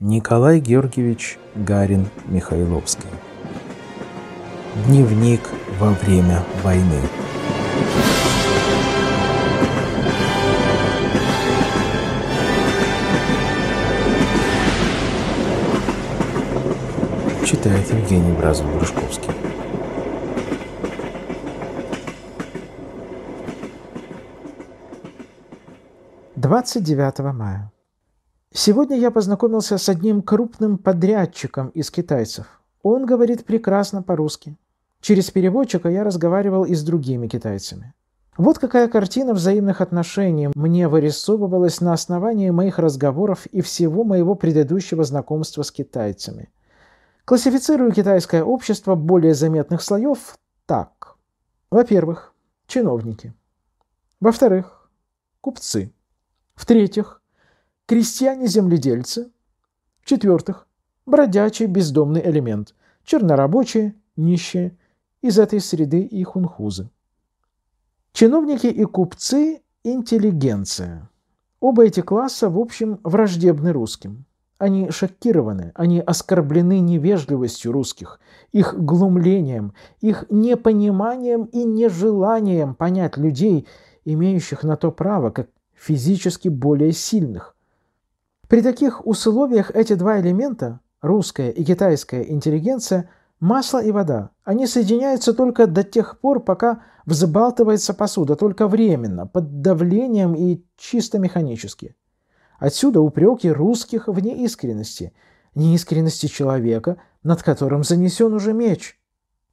Николай Георгиевич Гарин Михайловский. Дневник во время войны. Читает Евгений Бразов-Грушковский. Двадцать девятого мая. Сегодня я познакомился с одним крупным подрядчиком из китайцев. Он говорит прекрасно по-русски. Через переводчика я разговаривал и с другими китайцами. Вот какая картина взаимных отношений мне вырисовывалась на основании моих разговоров и всего моего предыдущего знакомства с китайцами. Классифицирую китайское общество более заметных слоев так. Во-первых, чиновники. Во-вторых, купцы. В-третьих, крестьяне-земледельцы. В-четвертых, бродячий бездомный элемент, чернорабочие, нищие, из этой среды и хунхузы. Чиновники и купцы – интеллигенция. Оба эти класса, в общем, враждебны русским. Они шокированы, они оскорблены невежливостью русских, их глумлением, их непониманием и нежеланием понять людей, имеющих на то право, как физически более сильных, при таких условиях эти два элемента, русская и китайская интеллигенция, масло и вода, они соединяются только до тех пор, пока взбалтывается посуда, только временно, под давлением и чисто механически. Отсюда упреки русских в неискренности, неискренности человека, над которым занесен уже меч.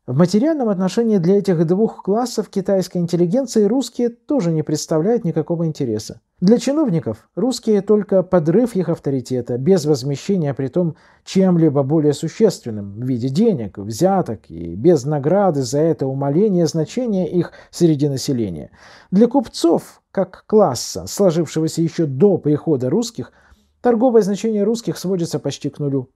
В материальном отношении для этих двух классов китайской интеллигенции русские тоже не представляют никакого интереса. Для чиновников русские только подрыв их авторитета, без возмещения а при том чем-либо более существенным в виде денег, взяток и без награды за это умаление значения их среди населения. Для купцов, как класса, сложившегося еще до прихода русских, торговое значение русских сводится почти к нулю.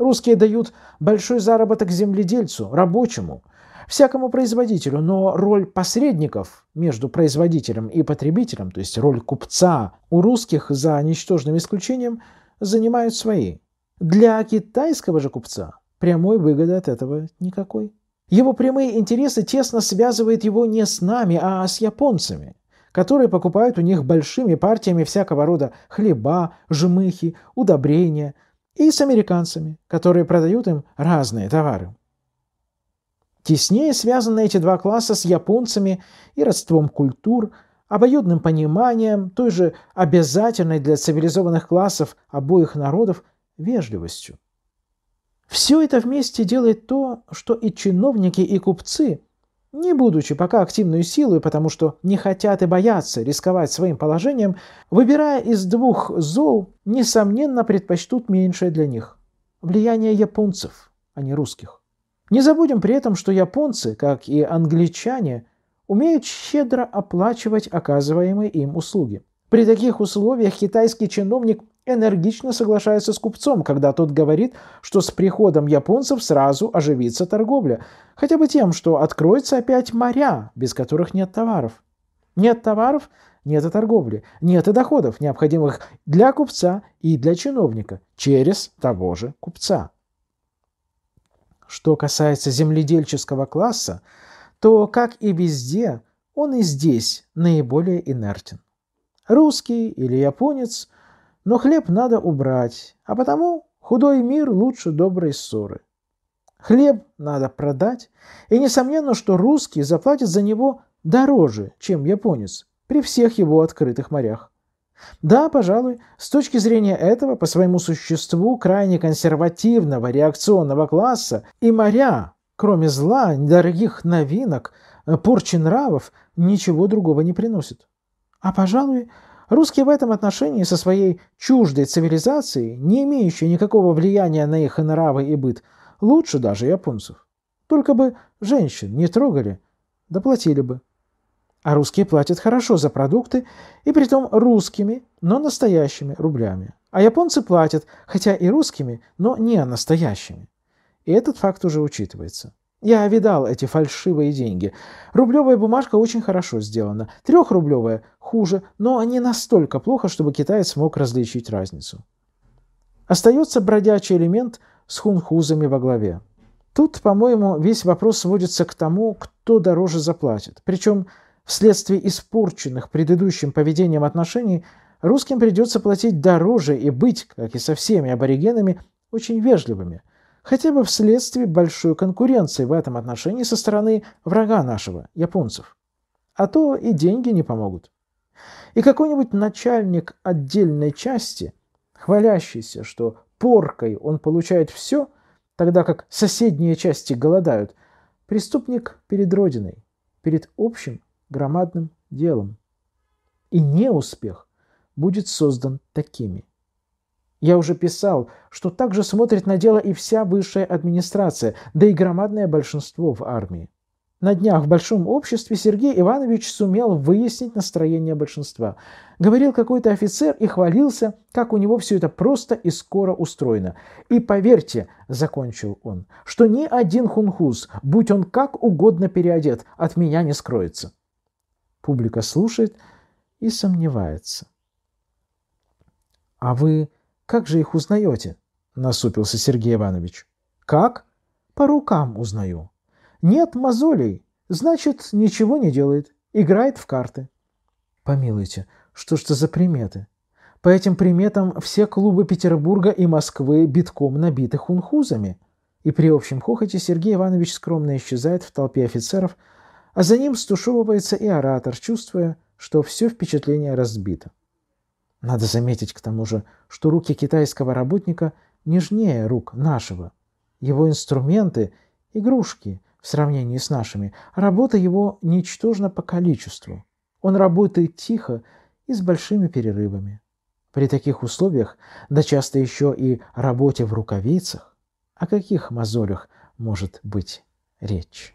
Русские дают большой заработок земледельцу, рабочему, всякому производителю, но роль посредников между производителем и потребителем, то есть роль купца у русских за ничтожным исключением, занимают свои. Для китайского же купца прямой выгоды от этого никакой. Его прямые интересы тесно связывают его не с нами, а с японцами, которые покупают у них большими партиями всякого рода хлеба, жмыхи, удобрения – и с американцами, которые продают им разные товары. Теснее связаны эти два класса с японцами и родством культур, обоюдным пониманием, той же обязательной для цивилизованных классов обоих народов вежливостью. Все это вместе делает то, что и чиновники, и купцы – не будучи пока активной силой, потому что не хотят и боятся рисковать своим положением, выбирая из двух зол, несомненно, предпочтут меньшее для них – влияние японцев, а не русских. Не забудем при этом, что японцы, как и англичане, умеют щедро оплачивать оказываемые им услуги. При таких условиях китайский чиновник энергично соглашается с купцом, когда тот говорит, что с приходом японцев сразу оживится торговля, хотя бы тем, что откроются опять моря, без которых нет товаров. Нет товаров – нет и торговли, нет и доходов, необходимых для купца и для чиновника, через того же купца. Что касается земледельческого класса, то, как и везде, он и здесь наиболее инертен. Русский или японец – но хлеб надо убрать, а потому худой мир лучше доброй ссоры. Хлеб надо продать, и несомненно, что русский заплатит за него дороже, чем японец, при всех его открытых морях. Да, пожалуй, с точки зрения этого, по своему существу, крайне консервативного реакционного класса и моря, кроме зла, недорогих новинок, порчи нравов, ничего другого не приносит. А, пожалуй, Русские в этом отношении со своей чуждой цивилизацией, не имеющей никакого влияния на их и нравы и быт, лучше даже японцев. Только бы женщин не трогали, доплатили да бы. А русские платят хорошо за продукты, и притом русскими, но настоящими рублями. А японцы платят, хотя и русскими, но не настоящими. И этот факт уже учитывается. Я видал эти фальшивые деньги. Рублевая бумажка очень хорошо сделана. Трехрублевая хуже, но они настолько плохо, чтобы китаец смог различить разницу. Остается бродячий элемент с хунхузами во главе. Тут, по-моему, весь вопрос сводится к тому, кто дороже заплатит. Причем вследствие испорченных предыдущим поведением отношений русским придется платить дороже и быть, как и со всеми аборигенами, очень вежливыми – хотя бы вследствие большой конкуренции в этом отношении со стороны врага нашего, японцев. А то и деньги не помогут. И какой-нибудь начальник отдельной части, хвалящийся, что поркой он получает все, тогда как соседние части голодают, преступник перед Родиной, перед общим громадным делом. И неуспех будет создан такими. Я уже писал, что так же смотрит на дело и вся высшая администрация, да и громадное большинство в армии. На днях в Большом обществе Сергей Иванович сумел выяснить настроение большинства. Говорил какой-то офицер и хвалился, как у него все это просто и скоро устроено. И поверьте, закончил он, что ни один хунхуз, будь он как угодно переодет, от меня не скроется. Публика слушает и сомневается. А вы «Как же их узнаете?» — насупился Сергей Иванович. «Как?» «По рукам узнаю». «Нет мозолей. Значит, ничего не делает. Играет в карты». «Помилуйте, что ж это за приметы?» По этим приметам все клубы Петербурга и Москвы битком набиты хунхузами. И при общем хохоте Сергей Иванович скромно исчезает в толпе офицеров, а за ним стушевывается и оратор, чувствуя, что все впечатление разбито. Надо заметить к тому же, что руки китайского работника нежнее рук нашего. Его инструменты – игрушки в сравнении с нашими, а работа его ничтожна по количеству. Он работает тихо и с большими перерывами. При таких условиях, да часто еще и работе в рукавицах, о каких мозолях может быть речь?